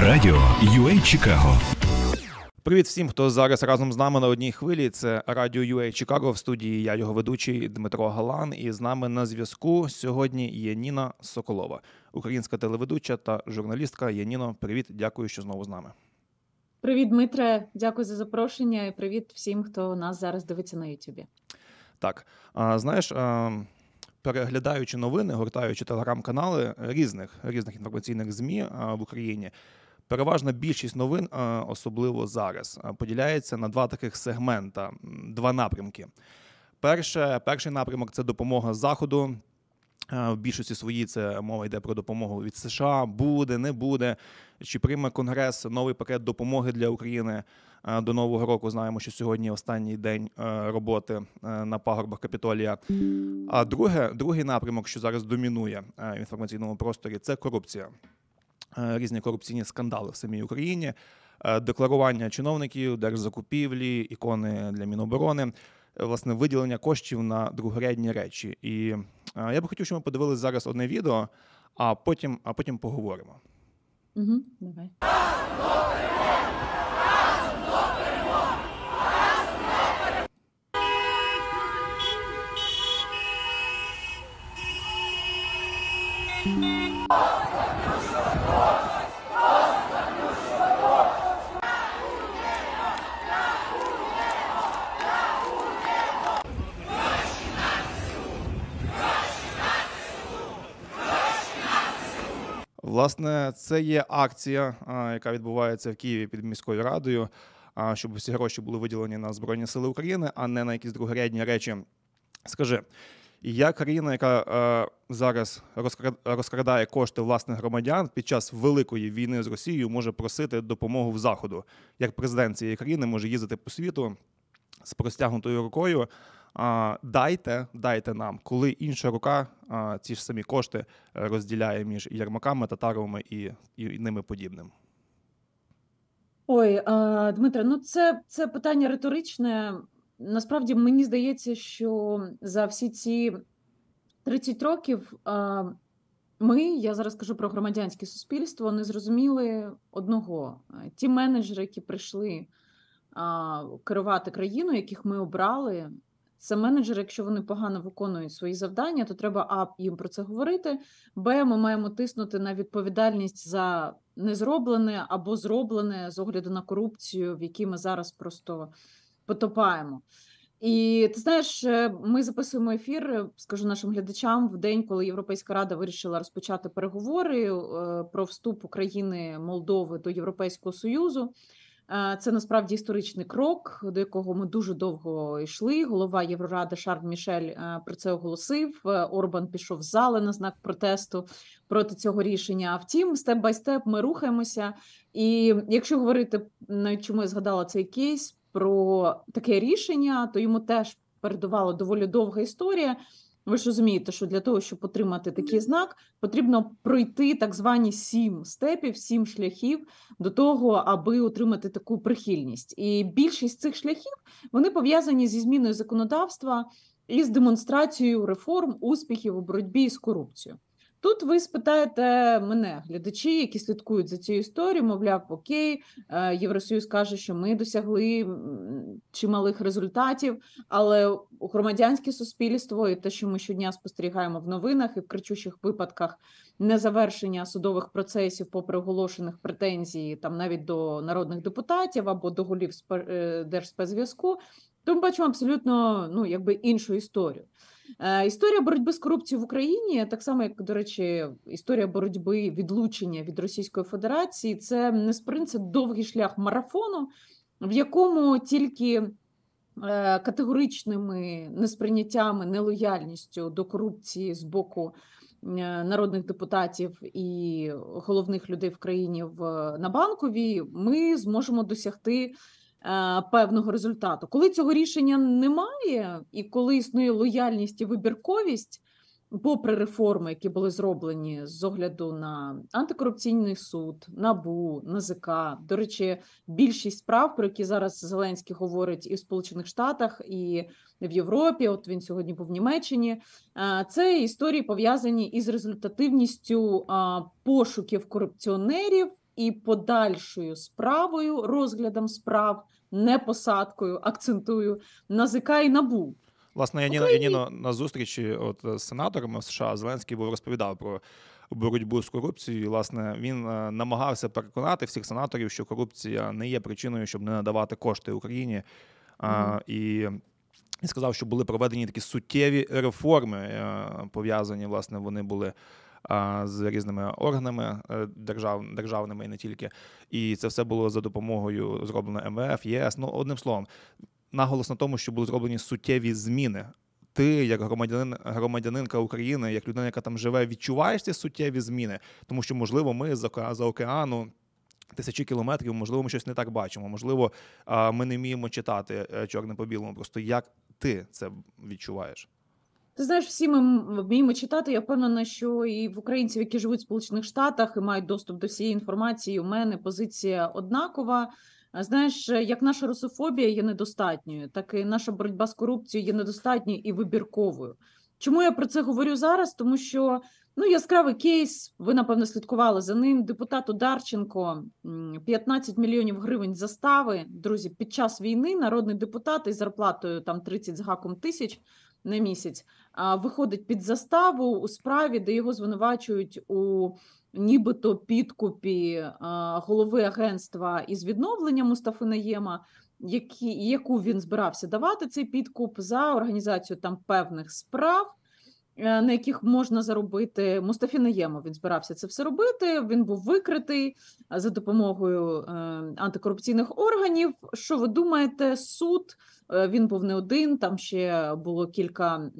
Радіо UA Чикаго. Привіт всім, хто зараз разом з нами на одній хвилі. Це радіо UA Чикаго в студії. Я його ведучий Дмитро Галан. І з нами на зв'язку сьогодні є Ніна Соколова, українська телеведуча та журналістка. Яніно, привіт, дякую, що знову з нами. Привіт, Дмитре. Дякую за запрошення. і Привіт всім, хто нас зараз дивиться на Ютубі. Так, а, знаєш. А... Переглядаючи новини, гортаючи телеграм-канали різних різних інформаційних змі в Україні, Переважна більшість новин, е, особливо зараз, е, поділяється на два таких сегмента, два напрямки. Перше, Перший напрямок це допомога заходу. Е, в більшості своїй це мова йде про допомогу від США. Буде, не буде. Чи прийме Конгрес новий пакет допомоги для України до нового року? Знаємо, що сьогодні останній день роботи на пагорбах капітолія. А друге, другий напрямок, що зараз домінує в інформаційному просторі, це корупція. Е, різні корупційні скандали в самій Україні, е, декларування чиновників, держзакупівлі, ікони для міноборони, е, власне, виділення коштів на другорядні речі. І я би хотів, щоб ми подивилися зараз одне відео, а потім, а потім поговоримо. Угу, Давай. Власне, це є акція, яка відбувається в Києві під міською радою, щоб всі гроші були виділені на збройні сили України, а не на якісь другорядні речі. Скажи, і я країна, яка е, зараз розкрадає кошти власних громадян під час великої війни з Росією, може просити допомогу в заходу. Як президент цієї країни може їздити по світу з простягнутою рукою. А, дайте, дайте нам, коли інша рука а, ці ж самі кошти е, розділяє між ярмаками, татаровими і, і ними подібним. Ой, Дмитре. ну це це питання риторичне насправді мені здається, що за всі ці 30 років ми, я зараз кажу про громадянське суспільство, не зрозуміли одного: ті менеджери, які прийшли керувати країною, яких ми обрали. Це менеджери, якщо вони погано виконують свої завдання, то треба а їм про це говорити. Б, ми маємо тиснути на відповідальність за незроблене або зроблене з огляду на корупцію, в якій ми зараз просто потопаємо. І ти знаєш, е, ми записуємо ефір. Е, скажу нашим глядачам в день, коли Європейська рада вирішила розпочати переговори е, про вступ України Молдови до Європейського Союзу. Це насправді історичний крок, до якого ми дуже довго йшли. Голова Євроради Шарл Мішель про це оголосив. Орбан пішов з зали на знак протесту проти цього рішення. А втім, степ бай степ ми рухаємося. І якщо говорити навіть чому я згадала цей кейс про таке рішення, то йому теж передувала доволі довга історія. Ви ж розумієте, що для того, щоб отримати такий знак, потрібно пройти так звані сім степів, сім шляхів до того, аби отримати таку прихильність. І більшість цих шляхів вони пов'язані зі зміною законодавства і з демонстрацією реформ, успіхів у боротьбі з корупцією. Тут ви спитаєте мене, глядачі, які слідкують за цією історією, мовляв, окей, е, Євросоюз каже, що ми досягли чималих результатів, але громадянське суспільство і те, що ми щодня спостерігаємо в новинах і в кричущих випадках незавершення судових процесів, попри оголошених претензії там навіть до народних депутатів або до голів е, держспецзв'язку, то ми бачимо абсолютно ну, якби іншу історію. Е, історія боротьби з корупцією в Україні, так само як до речі, історія боротьби відлучення від Російської Федерації, це не спринт, це довгий шлях марафону, в якому тільки е, категоричними несприйняттями, нелояльністю до корупції з боку. Е, народних депутатів і головних людей в країні в на банковій ми зможемо досягти Е, певного результату. Коли цього рішення немає, і коли існує лояльність і вибірковість, попри реформи, які були зроблені з огляду на антикорупційний суд, набу, НАЗК, до речі, більшість справ, про які зараз Зеленський говорить і в Сполучених Штатах, і в Європі, от він сьогодні був в Німеччині, е, це історії пов'язані із результативністю е, пошуків корупціонерів і подальшою справою, розглядом справ, не посадкою, акцентую НАЗК і набу. Власне, Яніно, ніно на зустрічі от з сенаторами США Зеленський був розповідав про боротьбу з корупцією. Власне, він е, намагався переконати всіх сенаторів, що корупція не є причиною, щоб не надавати кошти Україні. А, І сказав, що були проведені такі суттєві реформи е, пов'язані. Власне, вони були з різними органами е, держав, державними і не тільки. І це все було за допомогою зроблено МВФ, ЄС. Ну одним словом, наголос на тому, що були зроблені суттєві зміни. Ти, як громадянин, громадянинка України, як людина, яка там живе, відчуваєш ці суттєві зміни, тому що, можливо, ми за, за океану. Тисячі кілометрів, можливо, ми щось не так бачимо. Можливо, ми не вміємо читати е, чорне по білому. Просто як ти це відчуваєш? Ти знаєш, всі ми вміємо читати. Я впевнена, що і в українців, які живуть в Сполучених Штатах і мають доступ до всієї інформації, у мене позиція однакова. Знаєш, як наша русофобія є недостатньою, так і наша боротьба з корупцією є недостатньою і вибірковою. Чому я про це говорю зараз? Тому що ну яскравий кейс, ви напевно слідкували за ним. Депутат Дарченко 15 мільйонів гривень застави. Друзі, під час війни народний депутат із зарплатою там 30 з гаком тисяч на місяць виходить під заставу у справі, де його звинувачують у нібито підкупі голови агентства із відновлення Мустафи Наєма, які, яку він збирався давати цей підкуп за організацію там певних справ. Е, на яких можна заробити Мустафі Наємов, він збирався це все робити. Він був викритий за допомогою е, антикорупційних органів. Що ви думаєте, суд Е, він був не один, там ще було кілька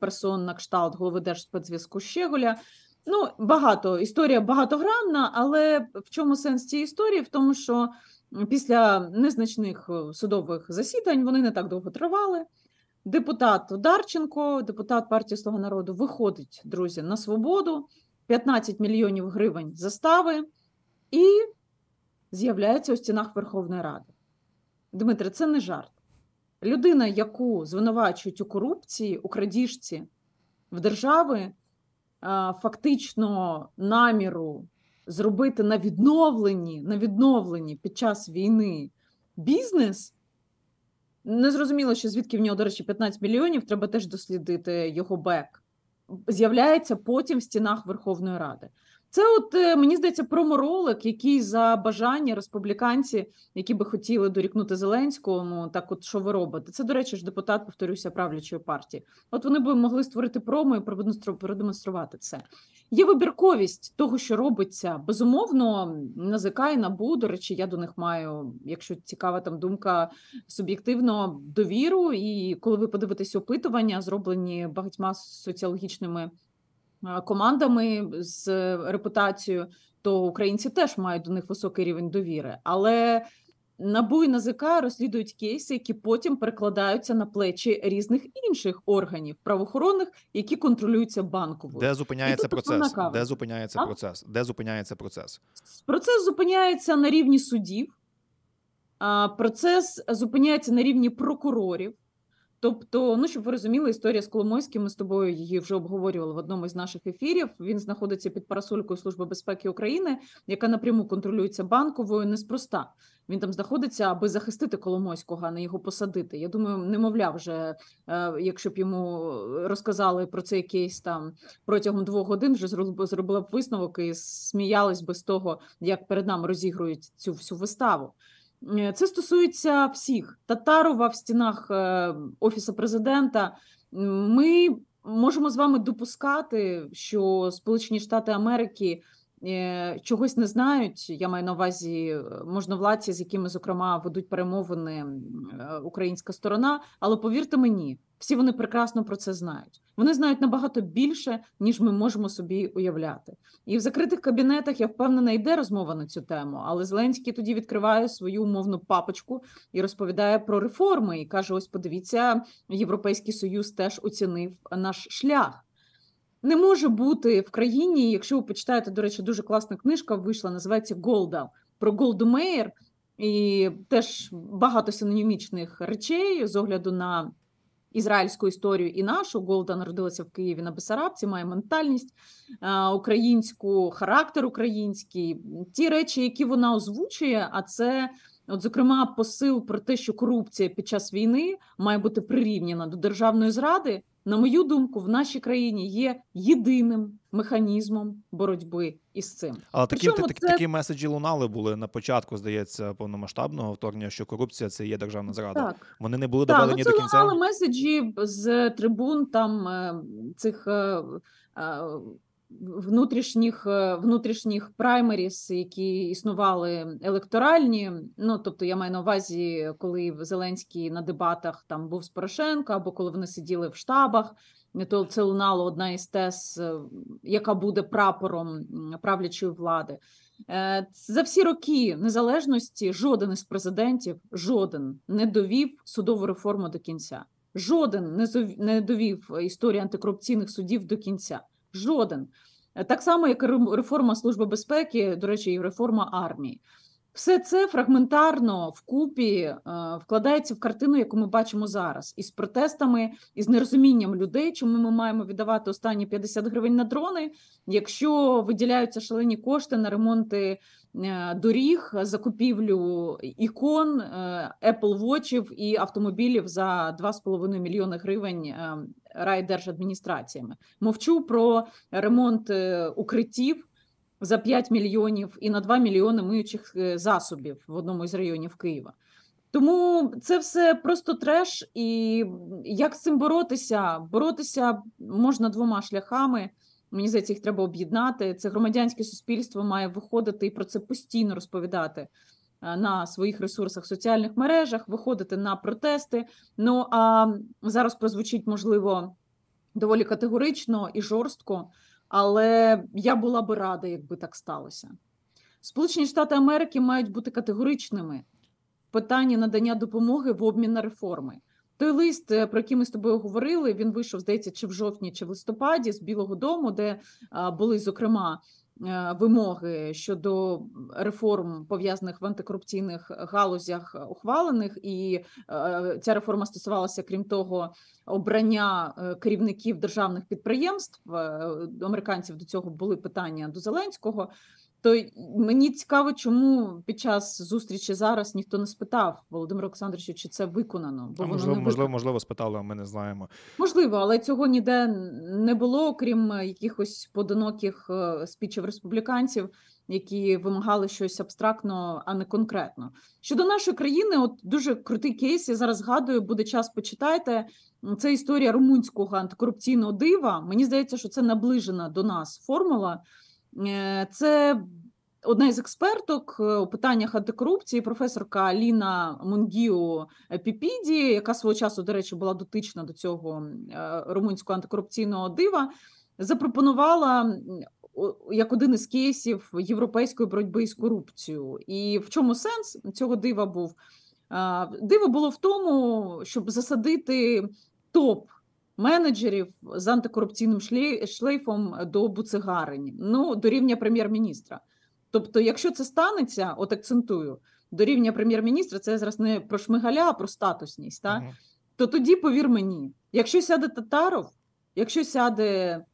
персон на кшталт голови держспецзв'язку Щеголя. Ну, багато історія багатогранна, але в чому сенс цієї історії? В тому, що після незначних е, судових засідань вони не так довго тривали. Депутат Дарченко, депутат партії Слуга народу, виходить, друзі, на свободу, 15 мільйонів гривень застави і з'являється у стінах Верховної Ради. Дмитре, це не жарт людина, яку звинувачують у корупції, у крадіжці в держави, е, фактично наміру зробити на відновленні, на відновленні під час війни бізнес. Не зрозуміло, що звідки в нього, до речі, 15 мільйонів, треба теж дослідити його бек. З'являється потім в стінах Верховної Ради. Це, от е, мені здається, проморолик, який за бажання республіканці, які би хотіли дорікнути Зеленському, так от що ви робите. Це, до речі, ж депутат, повторюся, правлячої партії. От вони би могли створити промо і продемонструвати це. Є вибірковість того, що робиться. Безумовно, НАЗК і НАБУ, до речі, я до них маю, якщо цікава там думка суб'єктивно довіру. І коли ви подивитесь опитування, зроблені багатьма соціологічними. Е, командами з репутацією, то українці теж мають до них високий рівень довіри. Але НАБУ і НАЗК розслідують кейси, які потім перекладаються на плечі різних інших органів правоохоронних, які контролюються банковою. Де зупиняється процес? Де зупиняється а? процес? Де зупиняється процес? Процес зупиняється на рівні судів, процес зупиняється на рівні прокурорів. Тобто, ну щоб ви розуміли, історія з Коломойським ми з тобою її вже обговорювали в одному з наших ефірів. Він знаходиться під парасолькою Служби безпеки України, яка напряму контролюється банковою, неспроста. Він там знаходиться, аби захистити Коломойського, а не його посадити. Я думаю, немовля, вже е, якщо б йому розказали про цей кейс там протягом двох годин, вже зробила б висновок і сміялись би з того, як перед нами розігрують цю всю виставу. Е, це стосується всіх Татарова в стінах е, офісу президента. Ми можемо з вами допускати, що Сполучені Штати Америки Е, чогось не знають. Я маю на увазі е, можновладці, з якими зокрема ведуть перемовини е, українська сторона. Але повірте мені, всі вони прекрасно про це знають. Вони знають набагато більше, ніж ми можемо собі уявляти. І в закритих кабінетах я впевнена йде розмова на цю тему. Але Зеленський тоді відкриває свою умовну папочку і розповідає про реформи. І каже: Ось, подивіться, європейський союз теж оцінив наш шлях не може бути в країні, якщо ви почитаєте, до речі, дуже класна книжка вийшла, називається Голда про Голду Мейер, і теж багато синонімічних речей з огляду на ізраїльську історію і нашу. Голда народилася в Києві на Бесарабці, має ментальність українську, характер український. Ті речі, які вона озвучує, а це. От, зокрема, посил про те, що корупція під час війни має бути прирівняна до державної зради на мою думку, в нашій країні є єдиним механізмом боротьби із цим. Але такі Причому це... такі меседжі лунали були на початку, здається, повномасштабного вторгнення, що корупція це є державна зрада. Так. Вони не були доведені ну, до кінця. Так, лунали меседжі з трибун там е, цих е, е, внутрішніх е, внутрішніх праймеріс, які існували електоральні. Ну тобто, я маю на увазі, коли Зеленський на дебатах там був з Порошенко, або коли вони сиділи в штабах. То це лунало одна із тез, е, яка буде прапором правлячої влади. Е, за всі роки незалежності жоден із президентів, жоден не довів судову реформу до кінця. Жоден не довів історію антикорупційних судів до кінця. Жоден. Е, так само, як реформа Служби безпеки, до речі, і реформа армії. Все це фрагментарно вкупі е, вкладається в картину, яку ми бачимо зараз, із протестами, із нерозумінням людей, чому ми маємо віддавати останні 50 гривень на дрони, якщо виділяються шалені кошти на ремонти е, доріг, закупівлю ікон, Apple Watchів і автомобілів за 2,5 мільйони гривень ем, райдержадміністраціями. Мовчу про ремонт е, укриттів за 5 мільйонів і на 2 мільйони миючих е, засобів в одному із районів Києва. Тому це все просто треш, і як з цим боротися? Боротися можна двома шляхами. Мені здається, їх треба об'єднати. Це громадянське суспільство має виходити і про це постійно розповідати. Е, на своїх ресурсах, соціальних мережах, виходити на протести. Ну а зараз прозвучить можливо доволі категорично і жорстко, але я була би рада, якби так сталося. Сполучені Штати Америки мають бути категоричними в питанні надання допомоги в обмін на реформи. Той лист, е, про який ми з тобою говорили, він вийшов здається, чи в жовтні, чи в листопаді з Білого Дому, де були зокрема Е, вимоги щодо реформ пов'язаних в антикорупційних галузях е, ухвалених, і е, ця реформа стосувалася, крім того, обрання керівників державних підприємств американців до цього були питання до Зеленського. То мені цікаво, чому під час зустрічі зараз ніхто не спитав Володимира Олександровича, чи це виконано? Бо а, воно можливо, не можливо, можливо, спитали, а ми не знаємо. Можливо, але цього ніде не було, окрім е, якихось подоноких е, спічів республіканців, які вимагали щось абстрактно, а не конкретно. Щодо нашої країни, от дуже крутий кейс. Я зараз згадую, буде час почитайте. Це історія румунського антикорупційного дива. Мені здається, що це наближена до нас формула. Е, це одна із експерток е, у питаннях антикорупції, професорка Аліна Мунгіо Піпіді, яка свого часу, до речі, була дотична до цього е, румунського антикорупційного дива, запропонувала. Як один із кейсів європейської боротьби з корупцією, і в чому сенс цього дива був? Диво було в тому, щоб засадити топ менеджерів з антикорупційним шлейфом до буцигарень, ну до рівня прем'єр-міністра. Тобто, якщо це станеться, от акцентую до рівня прем'єр-міністра, це зараз не про шмигаля, а про статусність. Та? Угу. То тоді повір мені, якщо сяде татаров, якщо сяде,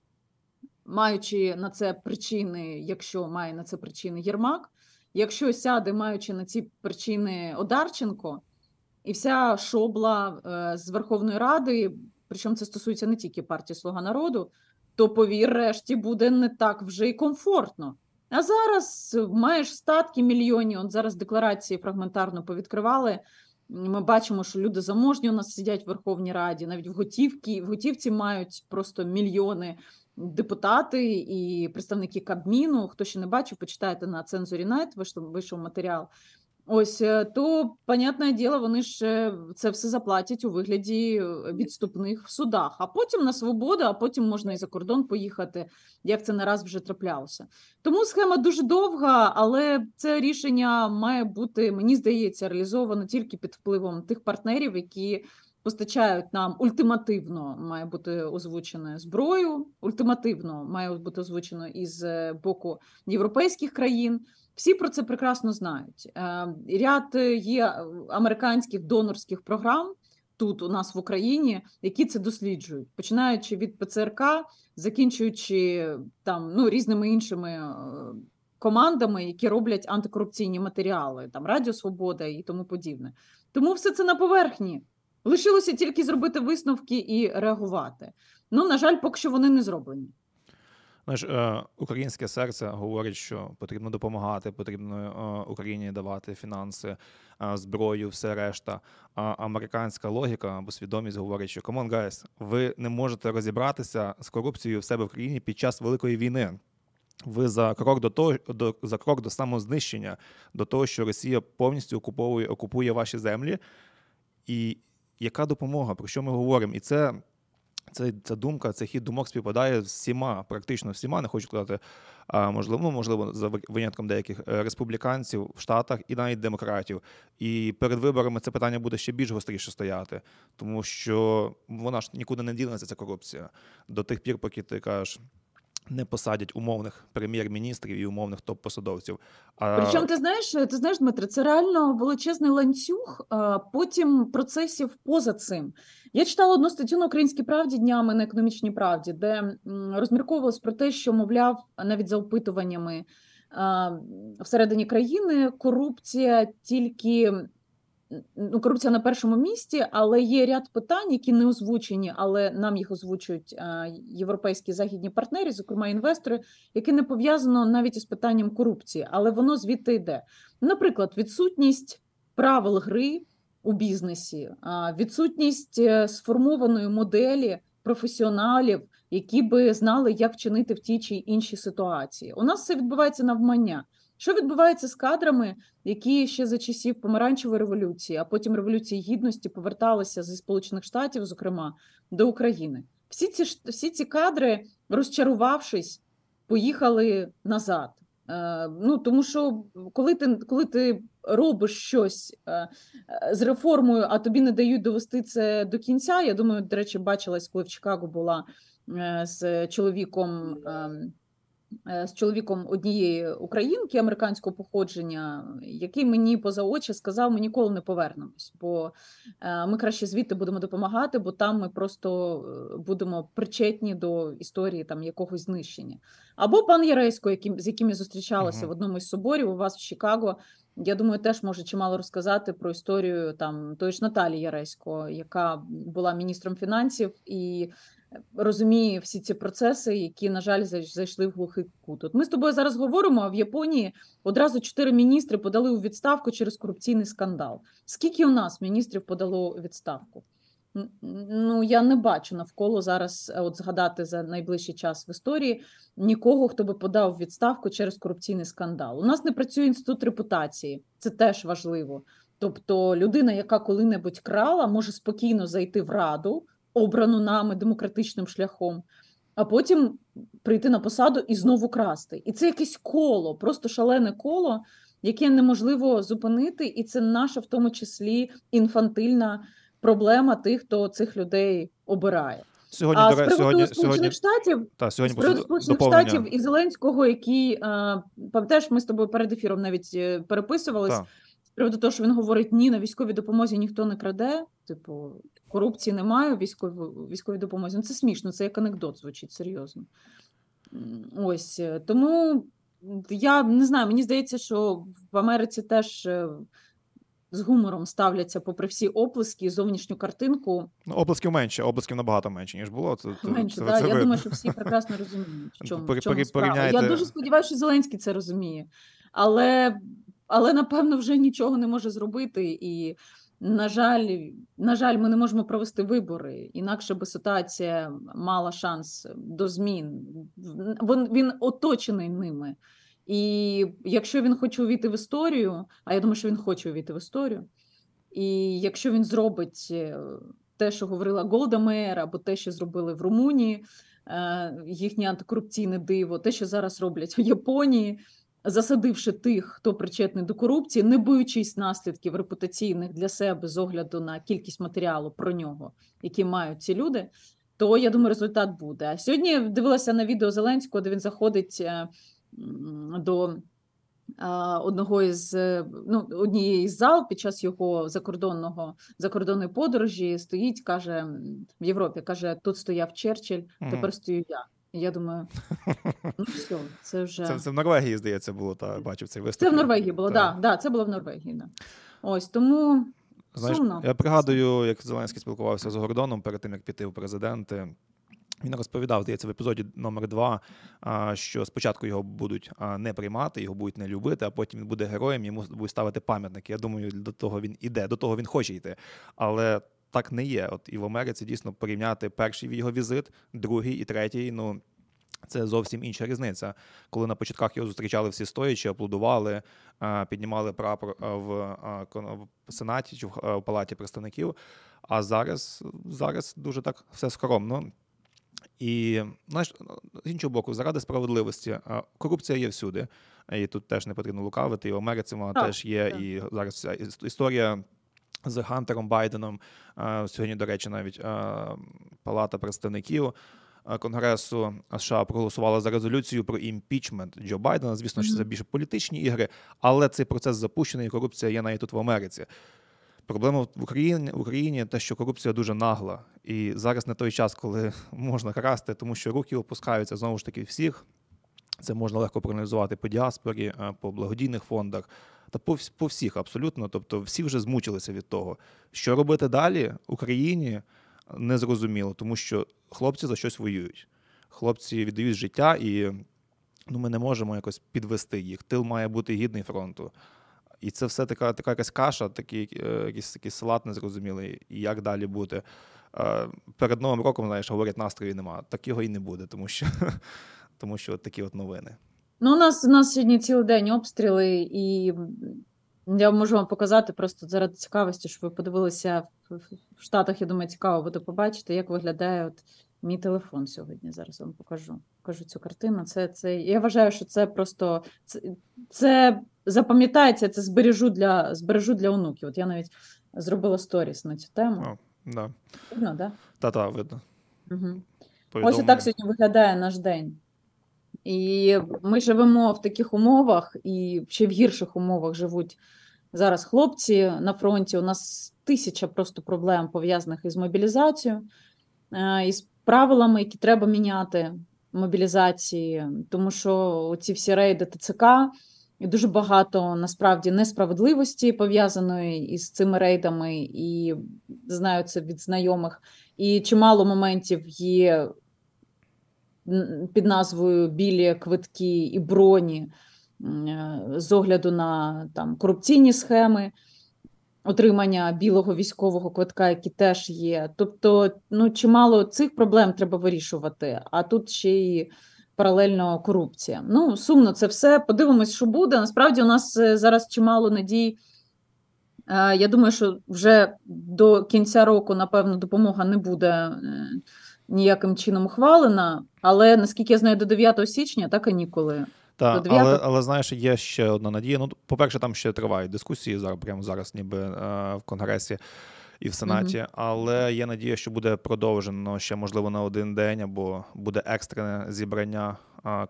маючи на це причини, якщо має на це причини Єрмак, якщо сяде, маючи на ці причини Одарченко, і вся шобла е, з Верховної Ради причому це стосується не тільки партії Слуга народу, то повір решті буде не так вже й комфортно. А зараз е, маєш статки мільйонів. От зараз декларації фрагментарно повідкривали. Ми бачимо, що люди заможні у нас сидять в Верховній Раді, навіть в готівці в готівці мають просто мільйони депутати і представники Кабміну. Хто ще не бачив, почитайте на цензурі Найт, вийшов матеріал. Ось е, то, понятне діло, вони ж е, це все заплатять у вигляді е, відступних в судах, а потім на свободу, а потім можна і за кордон поїхати, як це не раз вже траплялося. Тому схема дуже довга, але це рішення має бути, мені здається, реалізовано тільки під впливом тих партнерів, які постачають нам ультимативно має бути озвучено зброю, ультимативно має бути озвучено із боку європейських країн. Всі про це прекрасно знають. Е, ряд є е, американських донорських програм тут у нас в Україні, які це досліджують, починаючи від ПЦРК, закінчуючи там ну різними іншими е, командами, які роблять антикорупційні матеріали, там Радіо Свобода і тому подібне. Тому все це на поверхні. Лишилося тільки зробити висновки і реагувати. Ну на жаль, поки що вони не зроблені. Знаєш, е, українське серце говорить, що потрібно допомагати, потрібно е, Україні давати фінанси, е, зброю, все решта. А американська логіка або свідомість говорить, що камон, гайс, ви не можете розібратися з корупцією в себе в країні під час великої війни. Ви за крок до того до за крок до самознищення, до того, що Росія повністю окуповує окупує ваші землі. І яка допомога? Про що ми говоримо? І це. Це ця думка, цей хід думок співпадає з всіма, практично всіма. Не хочу казати, можливо, ну, можливо, за винятком деяких е, республіканців в Штатах і навіть демократів. І перед виборами це питання буде ще більш гостріше стояти, тому що вона ж нікуди не ділиться ця корупція до тих пір, поки ти кажеш не посадять умовних прем'єр-міністрів і умовних топ-посадовців. А... Причому ти знаєш, ти знаєш, Дмитро, це реально величезний ланцюг потім процесів поза цим. Я читала одну статтю на українській правді днями на економічній правді, де розмірковувалось про те, що мовляв навіть за опитуваннями всередині країни корупція тільки ну, корупція на першому місці, але є ряд питань, які не озвучені, але нам їх озвучують е, європейські західні партнери, зокрема інвестори, які не пов'язано навіть із питанням корупції, але воно звідти йде. Наприклад, відсутність правил гри у бізнесі, е, відсутність е, сформованої моделі. Професіоналів, які би знали, як чинити в тій чи іншій ситуації, у нас це відбувається навмання. Що відбувається з кадрами, які ще за часів помаранчевої революції, а потім революції гідності поверталися зі сполучених штатів, зокрема до України? Всі ці всі ці кадри, розчарувавшись, поїхали назад. Е, ну тому, що коли ти коли ти робиш щось е, е, з реформою, а тобі не дають довести це до кінця. Я думаю, до речі, бачилась, коли в Чикаго була з чоловіком. Ем, Е, з чоловіком однієї українки американського походження, який мені поза очі сказав: ми ніколи не повернемось, бо е, ми краще звідти будемо допомагати, бо там ми просто е, будемо причетні до історії там якогось знищення. Або пан Яресько, яким з яким я зустрічалася uh в одному із соборів у вас в Чикаго. Я думаю, теж може чимало розказати про історію там тої ж Наталії Яресько, яка була міністром фінансів і розуміє всі ці процеси, які на жаль зайшли в глухий кут. От Ми з тобою зараз говоримо. А в Японії одразу чотири міністри подали у відставку через корупційний скандал. Скільки у нас міністрів подало відставку? Ну, я не бачу навколо зараз е, от згадати за найближчий час в історії нікого, хто би подав відставку через корупційний скандал. У нас не працює інститут репутації, це теж важливо. Тобто, людина, яка коли-небудь крала, може спокійно зайти в раду, обрану нами демократичним шляхом, а потім прийти на посаду і знову красти. І це якесь коло, просто шалене коло, яке неможливо зупинити, і це наша, в тому числі, інфантильна проблема тих, хто цих людей обирає. Сьогодні а з сьогодні, сполучених сьогодні, штатів та сьогодні з приводу сполучених доповнення. штатів і Зеленського, який е, пам'ятаєш, ми з тобою перед ефіром навіть е, переписувались приводу того, що він говорить: ні, на військовій допомозі ніхто не краде. Типу, корупції немає військової військовій військовій допомозі. Ну, Це смішно, це як анекдот звучить серйозно. Ось е, тому я не знаю, мені здається, що в Америці теж. Е, з гумором ставляться, попри всі оплески, зовнішню картинку. Ну, Оплесків менше, оплесків набагато менше, ніж було. Це, Менше, це, так. Це я видно. думаю, що всі прекрасно розуміють. в ну, чому, в чому справа. Я дуже сподіваюся, що Зеленський це розуміє. Але але напевно вже нічого не може зробити. І, на жаль, на жаль, ми не можемо провести вибори. Інакше би ситуація мала шанс до змін. Він, він оточений ними. І якщо він хоче увійти в історію, а я думаю, що він хоче увійти в історію, і якщо він зробить е, те, що говорила Голда Меєр, або те, що зробили в Румунії, е, їхнє антикорупційне диво, те, що зараз роблять в Японії засадивши тих, хто причетний до корупції, не боючись наслідків репутаційних для себе з огляду на кількість матеріалу про нього, які мають ці люди. То я думаю, результат буде. А сьогодні дивилася на відео Зеленського, де він заходить е, до е, одного із е, ну однієї з зал під час його закордонного закордонної подорожі. Стоїть, каже в Європі, каже: тут стояв Черчилль, тепер стою я. Я думаю, ну все, це вже це, це в Норвегії, здається, було та бачив цей виступ. Це в Норвегії було, так. Да, да, це було в Норвегії. Да. Ось тому Знаєш, сумно. я пригадую, як Зеленський спілкувався з Гордоном перед тим, як піти в президенти. Він розповідав, здається, в епізоді номер два, що спочатку його будуть не приймати, його будуть не любити, а потім він буде героєм, йому будуть ставити пам'ятники. Я думаю, до того він іде, до того він хоче йти. Але так не є. От і в Америці дійсно порівняти перший його візит, другий і третій. Ну це зовсім інша різниця. Коли на початках його зустрічали всі стоячі, аплодували, е, піднімали прапор е, е, в Сенаті чи в Палаті представників. А зараз зараз дуже так все скромно. І знаєш, з іншого боку, заради справедливості, корупція є всюди, і тут теж не потрібно лукавити. І в Америці вона а, теж є. Так. І зараз вся історія з Хантером Байденом. Е, сьогодні, до речі, навіть е, Палата представників. Е, Конгресу США проголосувала за резолюцію про імпічмент Джо Байдена. Звісно, що це більше політичні ігри, але цей процес запущений. і Корупція є навіть тут в Америці. Проблема в Україні в Україні те, що корупція дуже нагла, і зараз не той час, коли можна красти, тому що руки опускаються знову ж таки всіх. Це можна легко проаналізувати по діаспорі, по благодійних фондах та по по всіх абсолютно. Тобто, всі вже змучилися від того, що робити далі Україні незрозуміло, тому що хлопці за щось воюють. Хлопці віддають життя, і ну, ми не можемо якось підвести їх. Тил має бути гідний фронту. І це все така така якась каша, такий е, якийсь такий салат незрозумілий, і як далі бути. Е, перед новим роком, знаєш, говорять, настрою немає. Так його і не буде, тому що тому що от такі от новини. Ну, у нас у нас сьогодні цілий день обстріли, і я можу вам показати просто заради цікавості, щоб ви подивилися в Штатах. Я думаю, цікаво буде побачити, як виглядає от мій телефон сьогодні. Зараз вам покажу. Покажу цю картину. Це це я вважаю, що це просто це, це запам'ятається. Це збережу для збережу для онуків. От я навіть зробила сторіс на цю тему. О, да. Видно, да? Та-та, видно. Угу. Ось і так сьогодні виглядає наш день. І ми живемо в таких умовах, і ще в гірших умовах живуть зараз хлопці на фронті. У нас тисяча просто проблем пов'язаних із мобілізацією, е, із правилами, які треба міняти мобілізації, тому що ці всі рейди ТЦК. І дуже багато насправді несправедливості пов'язаної із цими рейдами, і знаю це від знайомих. І чимало моментів є під назвою Білі квитки і броні е, з огляду на там корупційні схеми отримання білого військового квитка, які теж є. Тобто, ну чимало цих проблем треба вирішувати, а тут ще й паралельно корупція. Ну сумно це все. Подивимось, що буде. Насправді у нас е, зараз чимало надій. Е, я думаю, що вже до кінця року, напевно, допомога не буде ніяким чином ухвалена. Але наскільки я знаю, до 9 січня так і ніколи. Так, але але знаєш, є ще одна надія. Ну, по-перше, там ще тривають дискусії зараз, прямо зараз, ніби е, в конгресі і в сенаті. mm Але є надія, що буде продовжено ще можливо на один день, або буде екстрене зібрання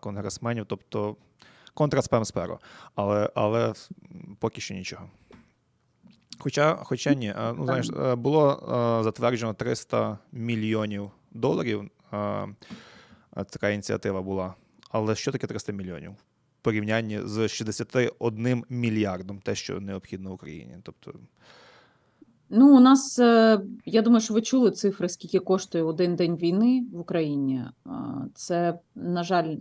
конгресменів, тобто контра спем-сперо. Але але поки що нічого. Хоча, хоча ні, е, ну знаєш, е, було затверджено 300 мільйонів доларів. Така ініціатива була. Але що таке 300 мільйонів? В порівнянні з 61 мільярдом, те, що необхідно Україні. Тобто. Ну, у нас е, я думаю, що ви чули цифри, скільки коштує один день війни в Україні. Це, на жаль,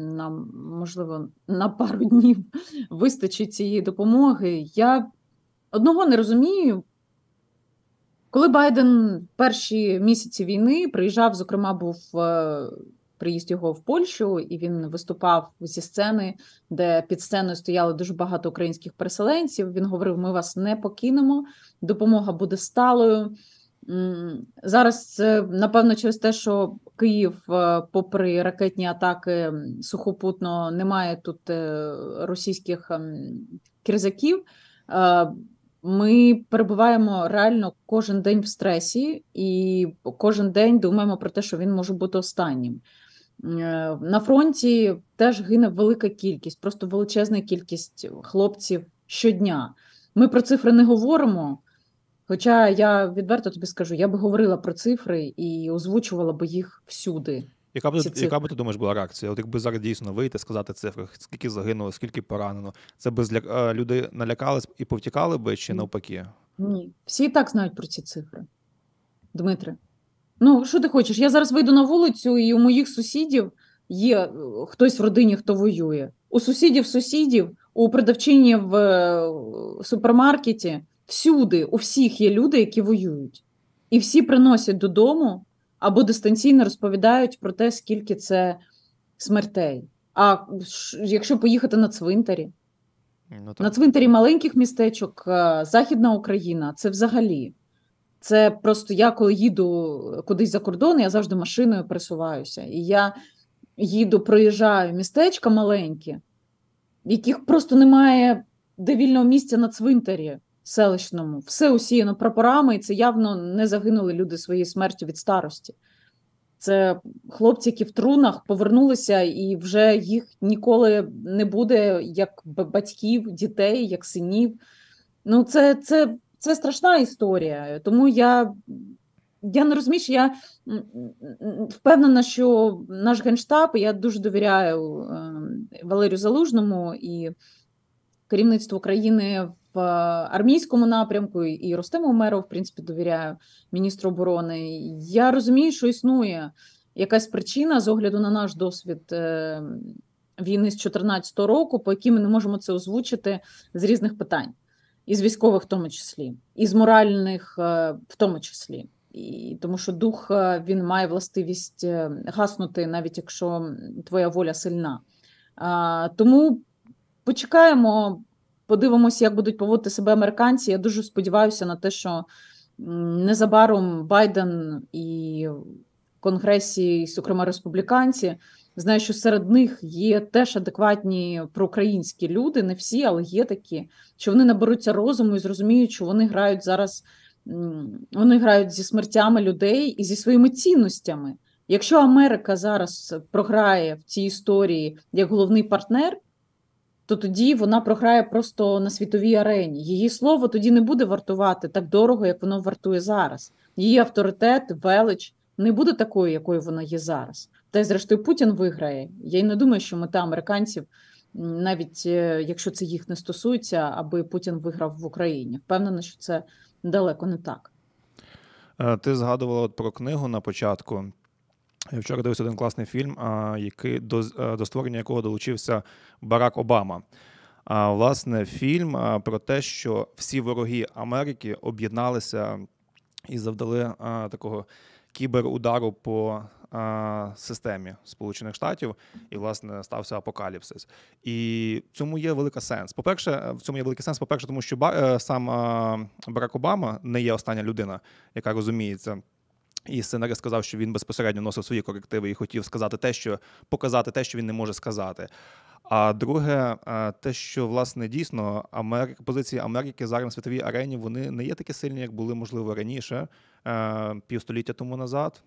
нам можливо на пару днів вистачить цієї допомоги. Я одного не розумію, коли Байден перші місяці війни приїжджав, зокрема, був е, приїзд його в Польщу, і він виступав зі сцени, де під сценою стояло дуже багато українських переселенців. Він говорив: Ми вас не покинемо, допомога буде сталою. Зараз, напевно, через те, що Київ, е, попри ракетні атаки, сухопутно немає тут е, російських ем, кірзаків. Ми перебуваємо реально кожен день в стресі, і кожен день думаємо про те, що він може бути останнім. Е, на фронті теж гине велика кількість, просто величезна кількість хлопців щодня. Ми про цифри не говоримо. Хоча я відверто тобі скажу, я би говорила про цифри і озвучувала би їх всюди. Яка б, це, яка б ти думаєш була реакція? От якби зараз дійсно вийти, сказати цифри, скільки загинуло, скільки поранено, це б зля... Е, люди налякались і повтікали би чи навпаки? Ні, всі і так знають про ці цифри, Дмитре. Ну, що ти хочеш? Я зараз вийду на вулицю, і у моїх сусідів є е, хтось в родині, хто воює. У сусідів, сусідів, у продавчині в е, супермаркеті всюди, у всіх є люди, які воюють, і всі приносять додому або дистанційно розповідають про те, скільки це смертей. А якщо поїхати на цвинтарі, ну, так. на цвинтарі маленьких містечок, е, Західна Україна, це взагалі. Це просто я коли їду кудись за кордон, я завжди машиною пересуваюся. І я їду, проїжджаю містечка маленькі, яких просто немає де вільного місця на цвинтарі селищному, все усіяно прапорами, і це явно не загинули люди своєю смертю від старості. Це хлопці, які в трунах повернулися, і вже їх ніколи не буде як батьків, дітей, як синів. Ну, це це, це страшна історія. Тому я я не розумію, що я впевнена, що наш генштаб, я дуже довіряю ем, Валерію Залужному і керівництву країни в армійському напрямку, і Ростему Меру, в принципі, довіряю міністру оборони. Я розумію, що існує якась причина з огляду на наш досвід е, війни з 2014 року, по якій ми не можемо це озвучити з різних питань, і з військових, в тому числі, із моральних, е, в тому числі. І Тому що дух е, він має властивість гаснути, навіть якщо твоя воля сильна. А, Тому почекаємо подивимося, як будуть поводити себе американці. Я дуже сподіваюся на те, що незабаром Байден і в Конгресі, зокрема, республіканці, знаю, що серед них є теж адекватні проукраїнські люди, не всі, але є такі, що вони наберуться розуму і зрозуміють, що вони грають зараз. Вони грають зі смертями людей і зі своїми цінностями. Якщо Америка зараз програє в цій історії як головний партнер, то тоді вона програє просто на світовій арені. Її слово тоді не буде вартувати так дорого, як воно вартує зараз. Її авторитет, велич не буде такою, якою вона є зараз. Та й зрештою Путін виграє. Я й не думаю, що мета американців, навіть е, якщо це їх не стосується, аби Путін виграв в Україні. Впевнена, що це далеко не так. Е, ти згадувала от про книгу на початку. Я вчора дивився один класний фільм, який до, е, до створення якого долучився Барак Обама. А власне фільм про те, що всі вороги Америки об'єдналися і завдали а, такого кіберудару по а, системі Сполучених Штатів, і власне стався апокаліпсис. І в цьому є велика сенс. По перше, е, в цьому є великий сенс. По перше, тому що е, сам Барак Обама не є остання людина, яка розуміється. І сценарист сказав, що він безпосередньо носив свої корективи і хотів сказати те, що показати те, що він не може сказати. А друге, е, те, що власне дійсно Америка, позиції Америки зараз на світовій арені вони не є такі сильні, як були можливо раніше, е, півстоліття тому назад,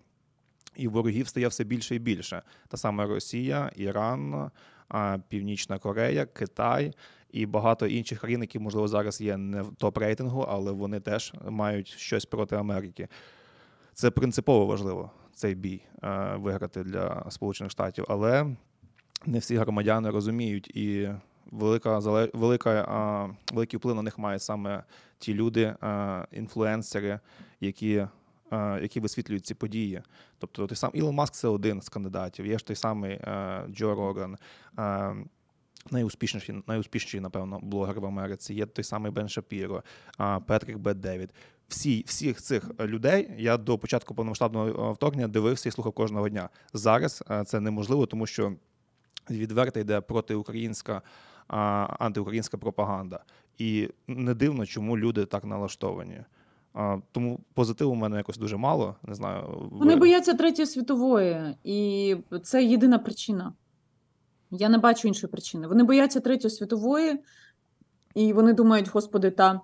і ворогів стає все більше і більше. Та саме Росія, Іран, е, Північна Корея, Китай і багато інших країн, які можливо зараз є не в топ рейтингу, але вони теж мають щось проти Америки. Це принципово важливо цей бій е, виграти для Сполучених Штатів, але не всі громадяни розуміють і велика велика, е, великий вплив на них мають саме ті люди, е, інфлюенсери, які. Які висвітлюють ці події, тобто той сам Ілон Маск це один з кандидатів. Є ж той самий Джо Роган. Ем, Найуспішніші, найуспішніший, напевно, блогер в Америці є той самий Бен Шапіро, Петрик Бет Девід. Всі, всіх цих людей я до початку повномасштабного е, вторгнення дивився і слухав кожного дня. Зараз е, це неможливо, тому що відверто йде протиукраїнська антиукраїнська пропаганда. І не дивно, чому люди так налаштовані. А, Тому позитиву в мене якось дуже мало. Не знаю. Вони ви... бояться третьої світової, і це єдина причина. Я не бачу іншої причини. Вони бояться третьої світової, і вони думають, господи, та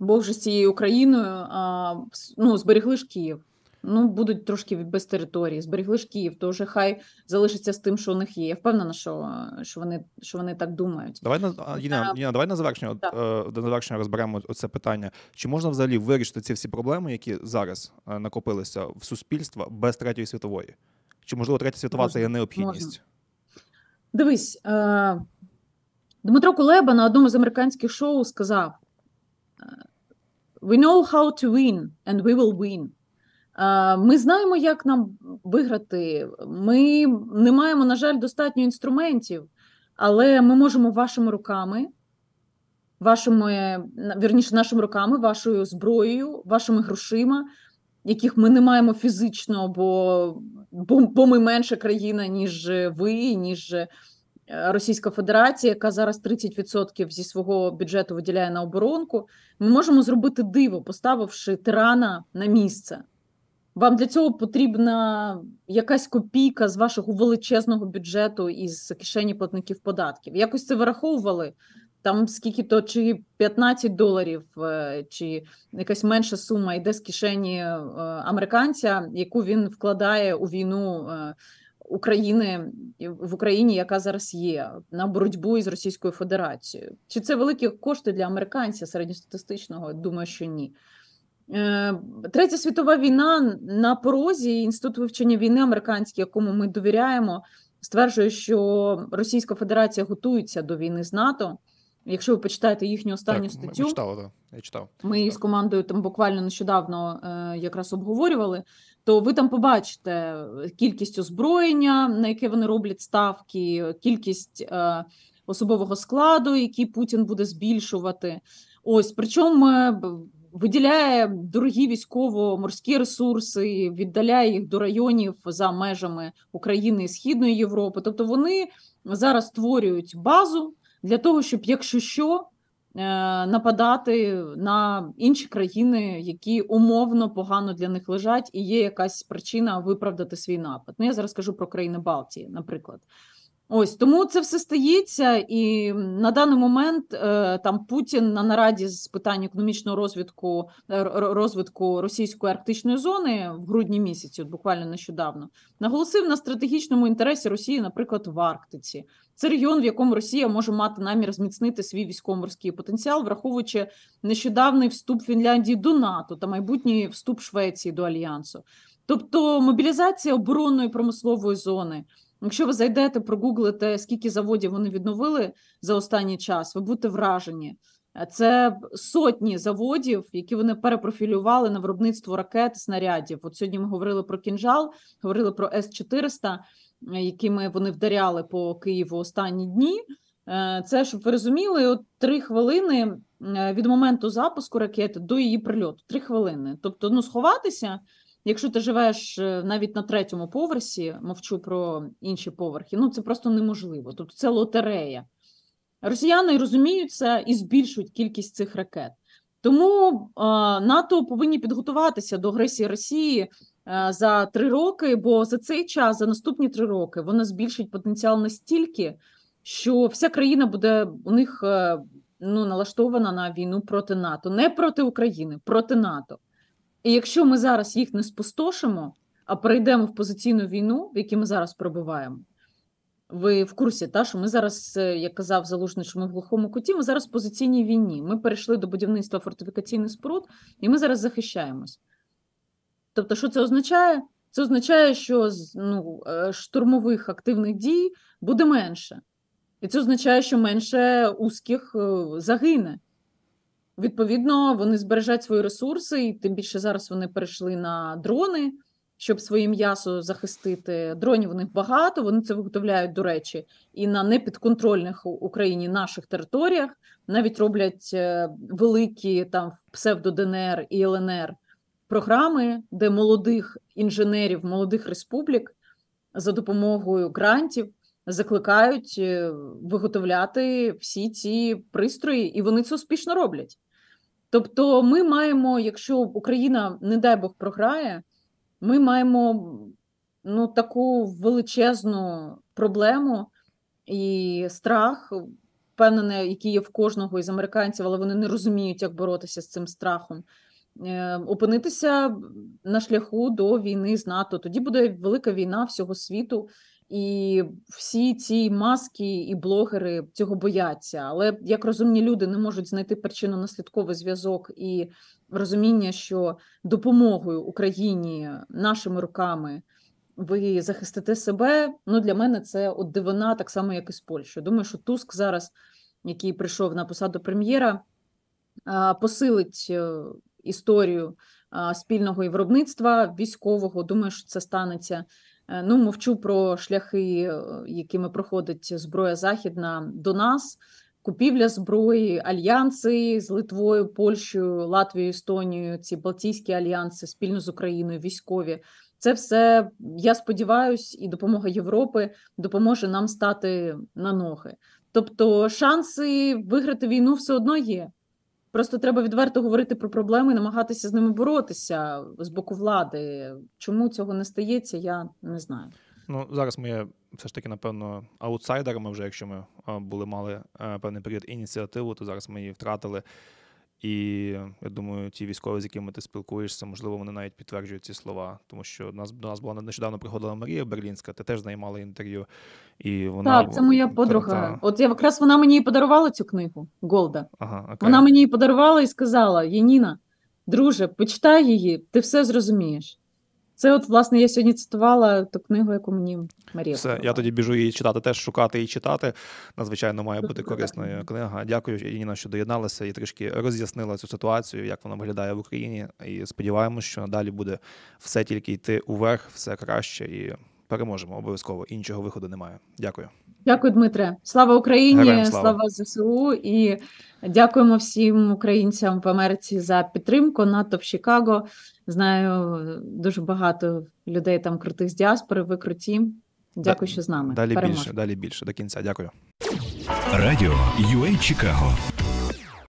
Бог же з цією Україною а, ну, зберегли ж Київ. Ну, будуть трошки без території, зберегли ж Київ, то вже хай залишиться з тим, що у них є. Я впевнена, що що вони що вони так думають. Давай на Ніна, Ніна, давай на завершення да. от, на е, завершення розберемо це питання. Чи можна взагалі вирішити ці всі проблеми, які зараз е, накопилися в суспільства без третьої світової? Чи можливо третя світова можна, це є необхідність? Можна. Дивись, е, Дмитро Кулеба на одному з американських шоу сказав: е, We know how to win, and we will win. Е, ми знаємо, як нам виграти. Ми не маємо, на жаль, достатньо інструментів, але ми можемо вашими руками, вашими вірніше, нашими руками, вашою зброєю, вашими грошима, яких ми не маємо фізично, бо бо, бо ми менша країна, ніж ви, ніж е, Російська Федерація, яка зараз 30% зі свого бюджету виділяє на оборонку. Ми можемо зробити диво, поставивши тирана на місце. Вам для цього потрібна якась копійка з вашого величезного бюджету із кишені платників податків. Якось це вираховували там скільки то чи 15 доларів, е, чи якась менша сума йде з кишені е, американця, яку він вкладає у війну е, України в Україні, яка зараз є, на боротьбу із Російською Федерацією. Чи це великі кошти для американця середньостатистичного? Думаю, що ні. Третя світова війна на порозі інститут вивчення війни американський, якому ми довіряємо, стверджує, що Російська Федерація готується до війни з НАТО. Якщо ви почитаєте їхню останню так, статтю, читала, так. я читав. Ми її з командою там буквально нещодавно е, якраз обговорювали. То ви там побачите е, кількість озброєння, на яке вони роблять ставки, кількість е, особового складу, який Путін буде збільшувати. Ось причому е, виділяє дорогі військово-морські ресурси, віддаляє їх до районів за межами України і Східної Європи. Тобто вони зараз створюють базу для того, щоб якщо що е, нападати на інші країни, які умовно погано для них лежать, і є якась причина виправдати свій напад. Ну я зараз кажу про країни Балтії, наприклад. Ось тому це все стається, і на даний момент е, там Путін на нараді з питань економічного розвитку е, розвитку російської арктичної зони в грудні місяці, от буквально нещодавно, наголосив на стратегічному інтересі Росії, наприклад, в Арктиці. Це регіон, в якому Росія може мати намір зміцнити свій військово-морський потенціал, враховуючи нещодавний вступ Фінляндії до НАТО та майбутній вступ Швеції до альянсу, тобто мобілізація оборонної промислової зони. Якщо ви зайдете, прогуглите, скільки заводів вони відновили за останній час, ви будете вражені. Це сотні заводів, які вони перепрофілювали на виробництво ракет снарядів. От сьогодні ми говорили про кінжал, говорили про С 400 якими вони вдаряли по Києву останні дні. Е, це щоб ви розуміли, от три хвилини е, від моменту запуску ракети до її прильоту. Три хвилини. Тобто, ну сховатися Якщо ти живеш е, навіть на третьому поверсі, мовчу про інші поверхи, ну це просто неможливо. Тобто це лотерея. Росіяни розуміються і збільшують кількість цих ракет. Тому а, е, НАТО повинні підготуватися до агресії Росії а, е, за три роки, бо за цей час, за наступні три роки, вона збільшить потенціал настільки, що вся країна буде у них а, ну, налаштована на війну проти НАТО, не проти України, проти НАТО. І якщо ми зараз їх не спустошимо, а перейдемо в позиційну війну, в якій ми зараз перебуваємо, ви в курсі, та що ми зараз, е, як казав Залужний, що ми в глухому куті, ми зараз в позиційній війні. Ми перейшли до будівництва фортифікаційних споруд, і ми зараз захищаємось. Тобто, що це означає? Це означає, що ну, е, штурмових активних дій буде менше, і це означає, що менше узких е, загине. Відповідно, вони збережуть свої ресурси, і тим більше зараз вони перейшли на дрони, щоб своє м'ясо захистити. Дронів у них багато. Вони це виготовляють, до речі, і на непідконтрольних Україні наших територіях навіть роблять е, великі там псевдо ДНР і ЛНР програми, де молодих інженерів, молодих республік за допомогою грантів. Закликають е, виготовляти всі ці пристрої, і вони це успішно роблять. Тобто, ми маємо, якщо Україна, не дай Бог, програє, ми маємо ну, таку величезну проблему і страх, впевнене, який є в кожного із американців, але вони не розуміють, як боротися з цим страхом. Е, опинитися на шляху до війни з НАТО. Тоді буде велика війна всього світу, і всі ці маски і блогери цього бояться. Але як розумні люди не можуть знайти причину наслідковий зв'язок і розуміння, що допомогою Україні нашими руками ви захистите себе. Ну для мене це от дивина, так само, як і з Польщею. Думаю, що Туск зараз, який прийшов на посаду прем'єра, посилить е, історію спільного і виробництва військового. Думаю, що це станеться. Е, ну, мовчу про шляхи, е, якими проходить зброя західна до нас, купівля зброї, альянси з Литвою, Польщею, Латвією, Естонією, ці Балтійські альянси спільно з Україною, військові. Це все я сподіваюся, і допомога Європи допоможе нам стати на ноги. Тобто, шанси виграти війну все одно є. Просто треба відверто говорити про проблеми, і намагатися з ними боротися з боку влади. Чому цього не стається, я не знаю. Ну зараз ми все ж таки, напевно, аутсайдерами. Вже якщо ми були мали е, певний період ініціативу, то зараз ми її втратили. І я думаю, ті військові, з якими ти спілкуєшся, можливо, вони навіть підтверджують ці слова, тому що нас до нас була нещодавно приходила Марія Берлінська. Ти теж наймала інтерв'ю, і вона так, це моя подруга. Та... От я якраз вона мені і подарувала цю книгу Голда. Ага, окей. Вона мені її подарувала і сказала: Яніна, друже, почитай її, ти все зрозумієш. Це, от, власне, я сьогодні цитувала ту книгу, яку мені Марія. Все, я тоді біжу її читати, теж шукати і читати. Надзвичайно має бути корисна книга. Дякую, Ініна, що доєдналася і трішки роз'яснила цю ситуацію, як вона виглядає в Україні. І сподіваємось, що надалі буде все тільки йти уверх, все краще і переможемо. Обов'язково іншого виходу немає. Дякую. Дякую, Дмитре. Слава Україні, слава. слава ЗСУ і дякуємо всім українцям в Америці за підтримку. НАТО в Чикаго. Знаю дуже багато людей там крутих з діаспори. Ви круті. Дякую, що з нами. Далі Перемож. більше, далі більше до кінця. Дякую. Радіо UA Чикаго.